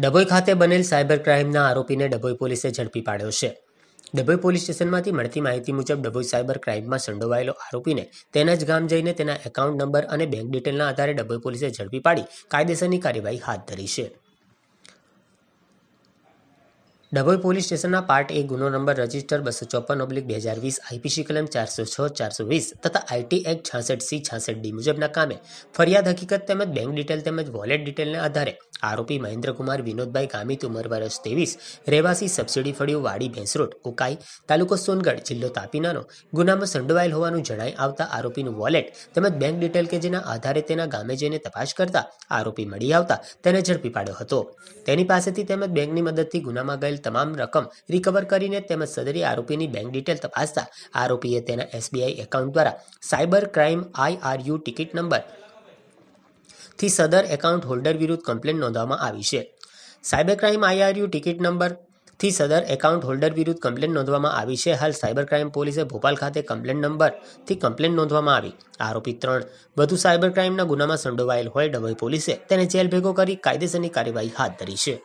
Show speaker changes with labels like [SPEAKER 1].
[SPEAKER 1] ડભોઈ ખાતે બનેલ સાયબર ક્રાઇમના આરોપીને ડભોઈ પોલીસે ઝડપી પાડ્યો છે ડભોઈ પોલીસ સ્ટેશનમાંથી મળતી માહિતી મુજબ ડભોઈ સાયબર ક્રાઇમમાં સંડોવાયેલો આરોપીને તેના જ ગામ જઈને તેના એકાઉન્ટ નંબર અને બેંક ડિટેલના આધારે ડભોઈ પોલીસે ઝડપી પાડી કાયદેસરની કાર્યવાહી હાથ ધરી છે ડભોઈ પોલીસ સ્ટેશનના પાર્ટ એ ગુનો નંબર રજિસ્ટર બસો ચોપન ઓબ્લિક બે હજાર વીસ આઈપીસી કલમ ચારસો છ ચારસો વીસ તથા આઈટી એક્ટ છાસઠ સી છાસઠ ડી મુજબના કામે ફરિયાદ હકીકત તેમજ બેંક ડિટેલ તેમજ વોલેટ ડિટેલના આધારે આરોપી મહેન્દ્રકુમાર વિનોદભાઈ કામિત ઉંમર વર્ષ ત્રેવીસ રહેવાસી સબસિડી ફળિયું વાડી ભેંસરોડ ઉકાઈ તાલુકો સોનગઢ જિલ્લો તાપીનાનો ગુનામાં સંડોવાયેલ હોવાનું જણાઈ આવતા આરોપીનું વોલેટ તેમજ બેંક ડિટેલ કે જેના આધારે તેના ગામે જઈને તપાસ કરતા આરોપી મળી આવતા તેને ઝડપી પાડ્યો હતો તેની પાસેથી તેમજ બેંકની મદદથી ગુનામાં ગયેલ તમામ રકમ રિકવર કરીને તેમજ સદરી આરોપીની બેંક ડિટેલ તપાસતા આરોપીએ તેના એસબીઆઈ એકાઉન્ટ દ્વારા cyber crime I R U ticket number થી સદર એકાઉન્ટ હોલ્ડર વિરુદ્ધ કમ્પ્લેન નોંધવામાં આવી છે cyber crime IRU ticket number થી સદર એકાઉન્ટ હોલ્ડર વિરુદ્ધ કમ્પ્લેન નોંધવામાં આવી છે હાલ સાયબર ક્રાઇમ પોલીસે ભોપાલ ખાતે કમ્પ્લેન નંબરથી કમ્પ્લેન નોંધવામાં આવી આરોપી ત્રણ વધુ સાયબર ક્રાઇમના ગુનામાં સંડોવાયેલ હોય ડભોઈ પોલીસે તેને જેલ ભેગો કરી કાયદેસરની કાર્યવાહી હાથ ધરી છે